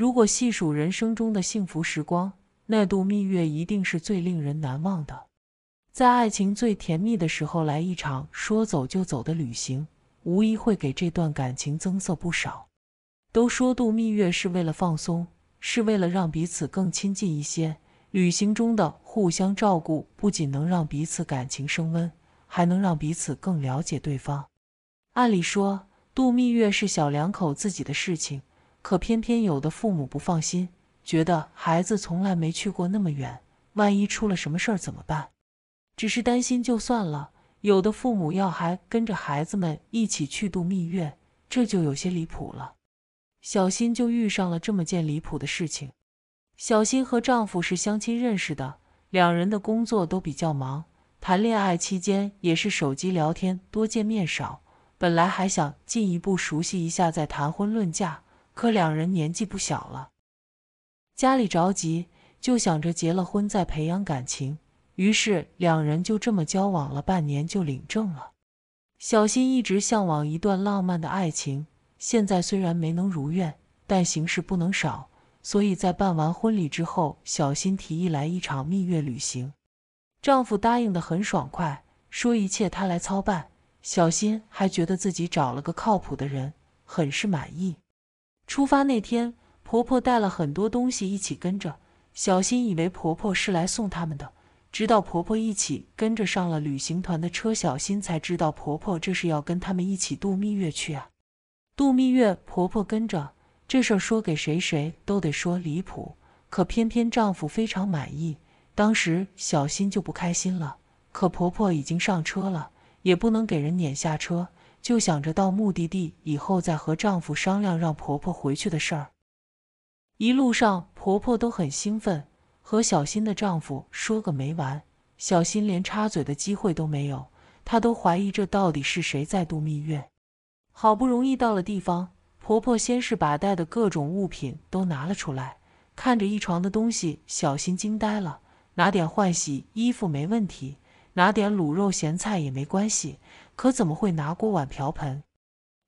如果细数人生中的幸福时光，那度蜜月一定是最令人难忘的。在爱情最甜蜜的时候来一场说走就走的旅行，无疑会给这段感情增色不少。都说度蜜月是为了放松，是为了让彼此更亲近一些。旅行中的互相照顾，不仅能让彼此感情升温，还能让彼此更了解对方。按理说，度蜜月是小两口自己的事情。可偏偏有的父母不放心，觉得孩子从来没去过那么远，万一出了什么事儿怎么办？只是担心就算了，有的父母要还跟着孩子们一起去度蜜月，这就有些离谱了。小新就遇上了这么件离谱的事情。小新和丈夫是相亲认识的，两人的工作都比较忙，谈恋爱期间也是手机聊天多，见面少。本来还想进一步熟悉一下，再谈婚论嫁。可两人年纪不小了，家里着急，就想着结了婚再培养感情，于是两人就这么交往了半年，就领证了。小新一直向往一段浪漫的爱情，现在虽然没能如愿，但形式不能少，所以在办完婚礼之后，小新提议来一场蜜月旅行，丈夫答应的很爽快，说一切他来操办。小新还觉得自己找了个靠谱的人，很是满意。出发那天，婆婆带了很多东西一起跟着。小新以为婆婆是来送他们的，直到婆婆一起跟着上了旅行团的车，小新才知道婆婆这是要跟他们一起度蜜月去啊！度蜜月，婆婆跟着这事儿说给谁，谁都得说离谱。可偏偏丈夫非常满意，当时小新就不开心了。可婆婆已经上车了，也不能给人撵下车。就想着到目的地以后再和丈夫商量让婆婆回去的事儿。一路上，婆婆都很兴奋，和小新的丈夫说个没完。小新连插嘴的机会都没有，她都怀疑这到底是谁在度蜜月。好不容易到了地方，婆婆先是把带的各种物品都拿了出来，看着一床的东西，小新惊呆了。拿点换洗衣服没问题，拿点卤肉咸菜也没关系。可怎么会拿锅碗瓢盆？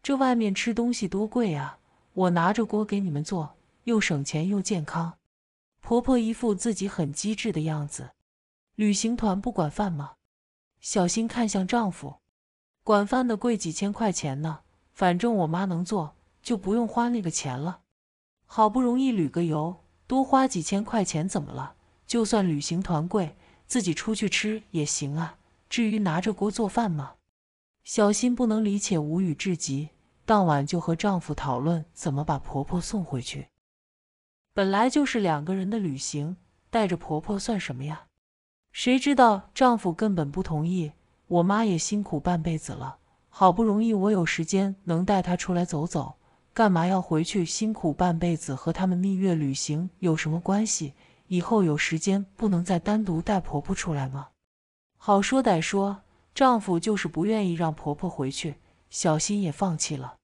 这外面吃东西多贵啊！我拿着锅给你们做，又省钱又健康。婆婆一副自己很机智的样子。旅行团不管饭吗？小心看向丈夫，管饭的贵几千块钱呢。反正我妈能做，就不用花那个钱了。好不容易旅个游，多花几千块钱怎么了？就算旅行团贵，自己出去吃也行啊。至于拿着锅做饭吗？小新不能理解，无语至极。当晚就和丈夫讨论怎么把婆婆送回去。本来就是两个人的旅行，带着婆婆算什么呀？谁知道丈夫根本不同意。我妈也辛苦半辈子了，好不容易我有时间能带她出来走走，干嘛要回去辛苦半辈子？和他们蜜月旅行有什么关系？以后有时间不能再单独带婆婆出来吗？好说歹说。丈夫就是不愿意让婆婆回去，小新也放弃了。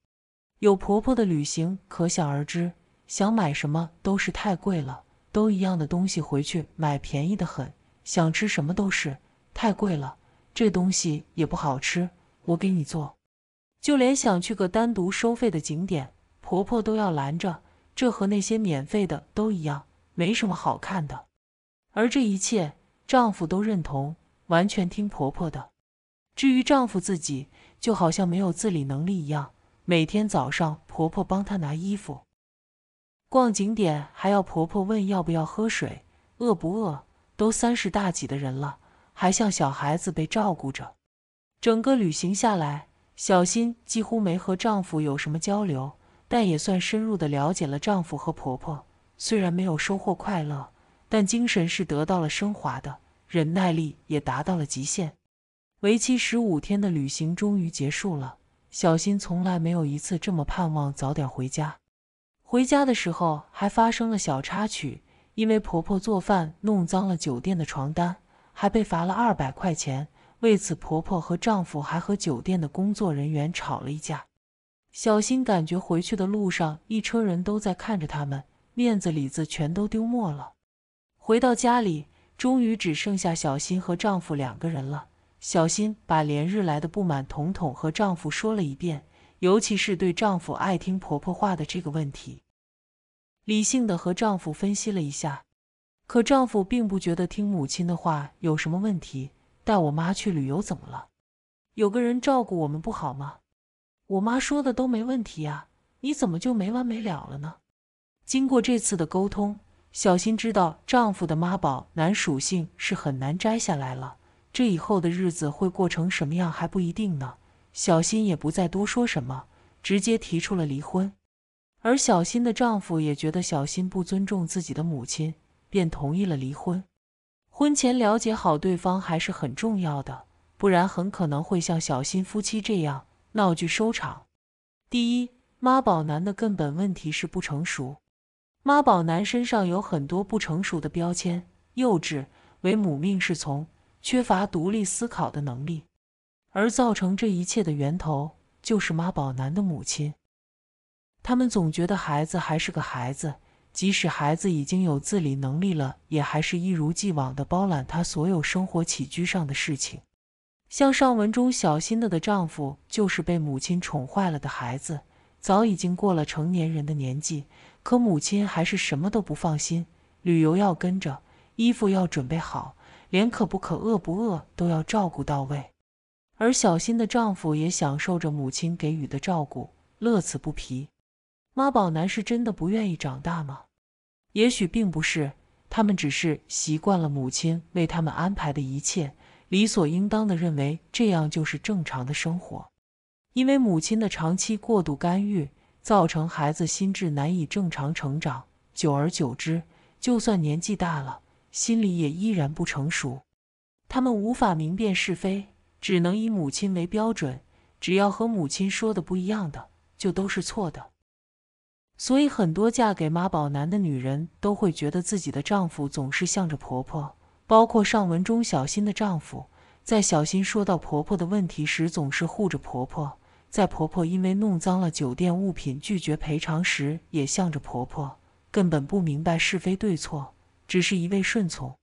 有婆婆的旅行，可想而知，想买什么都是太贵了。都一样的东西回去买便宜的很，想吃什么都是太贵了。这东西也不好吃，我给你做。就连想去个单独收费的景点，婆婆都要拦着。这和那些免费的都一样，没什么好看的。而这一切，丈夫都认同，完全听婆婆的。至于丈夫自己，就好像没有自理能力一样，每天早上婆婆帮他拿衣服，逛景点还要婆婆问要不要喝水、饿不饿。都三十大几的人了，还像小孩子被照顾着。整个旅行下来，小新几乎没和丈夫有什么交流，但也算深入的了解了丈夫和婆婆。虽然没有收获快乐，但精神是得到了升华的，忍耐力也达到了极限。为期十五天的旅行终于结束了，小新从来没有一次这么盼望早点回家。回家的时候还发生了小插曲，因为婆婆做饭弄脏了酒店的床单，还被罚了二百块钱。为此，婆婆和丈夫还和酒店的工作人员吵了一架。小新感觉回去的路上一车人都在看着他们，面子里子全都丢没了。回到家里，终于只剩下小新和丈夫两个人了。小新把连日来的不满统统和丈夫说了一遍，尤其是对丈夫爱听婆婆话的这个问题，理性的和丈夫分析了一下。可丈夫并不觉得听母亲的话有什么问题。带我妈去旅游怎么了？有个人照顾我们不好吗？我妈说的都没问题呀，你怎么就没完没了了呢？经过这次的沟通，小新知道丈夫的妈宝男属性是很难摘下来了。这以后的日子会过成什么样还不一定呢。小新也不再多说什么，直接提出了离婚。而小新的丈夫也觉得小新不尊重自己的母亲，便同意了离婚。婚前了解好对方还是很重要的，不然很可能会像小新夫妻这样闹剧收场。第一，妈宝男的根本问题是不成熟。妈宝男身上有很多不成熟的标签，幼稚，为母命是从。缺乏独立思考的能力，而造成这一切的源头就是妈宝男的母亲。他们总觉得孩子还是个孩子，即使孩子已经有自理能力了，也还是一如既往的包揽他所有生活起居上的事情。像上文中小心的的丈夫就是被母亲宠坏了的孩子，早已经过了成年人的年纪，可母亲还是什么都不放心，旅游要跟着，衣服要准备好。连渴不渴、饿不饿都要照顾到位，而小新的丈夫也享受着母亲给予的照顾，乐此不疲。妈宝男是真的不愿意长大吗？也许并不是，他们只是习惯了母亲为他们安排的一切，理所应当的认为这样就是正常的生活。因为母亲的长期过度干预，造成孩子心智难以正常成长，久而久之，就算年纪大了。心里也依然不成熟，他们无法明辨是非，只能以母亲为标准，只要和母亲说的不一样的，就都是错的。所以，很多嫁给妈宝男的女人都会觉得自己的丈夫总是向着婆婆，包括上文中小心的丈夫，在小心说到婆婆的问题时，总是护着婆婆；在婆婆因为弄脏了酒店物品拒绝赔偿时，也向着婆婆，根本不明白是非对错。只是一味顺从，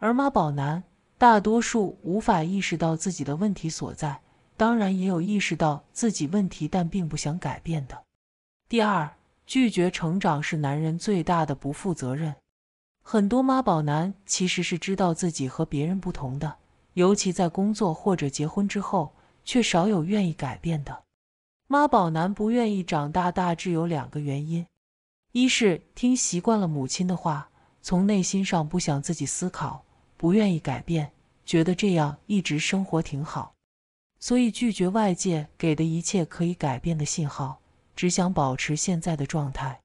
而妈宝男大多数无法意识到自己的问题所在，当然也有意识到自己问题但并不想改变的。第二，拒绝成长是男人最大的不负责任。很多妈宝男其实是知道自己和别人不同的，尤其在工作或者结婚之后，却少有愿意改变的。妈宝男不愿意长大，大致有两个原因：一是听习惯了母亲的话。从内心上不想自己思考，不愿意改变，觉得这样一直生活挺好，所以拒绝外界给的一切可以改变的信号，只想保持现在的状态。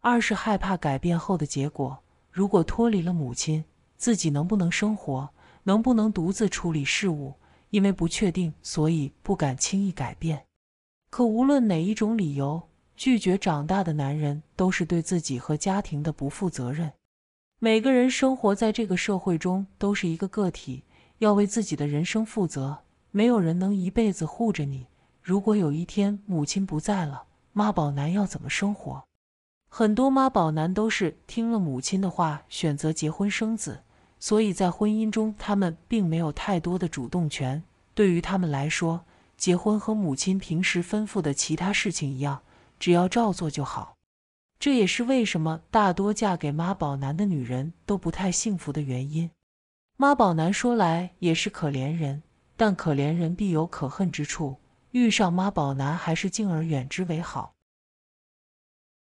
二是害怕改变后的结果，如果脱离了母亲，自己能不能生活，能不能独自处理事务？因为不确定，所以不敢轻易改变。可无论哪一种理由。拒绝长大的男人都是对自己和家庭的不负责任。每个人生活在这个社会中都是一个个体，要为自己的人生负责。没有人能一辈子护着你。如果有一天母亲不在了，妈宝男要怎么生活？很多妈宝男都是听了母亲的话，选择结婚生子，所以在婚姻中他们并没有太多的主动权。对于他们来说，结婚和母亲平时吩咐的其他事情一样。只要照做就好，这也是为什么大多嫁给妈宝男的女人都不太幸福的原因。妈宝男说来也是可怜人，但可怜人必有可恨之处，遇上妈宝男还是敬而远之为好。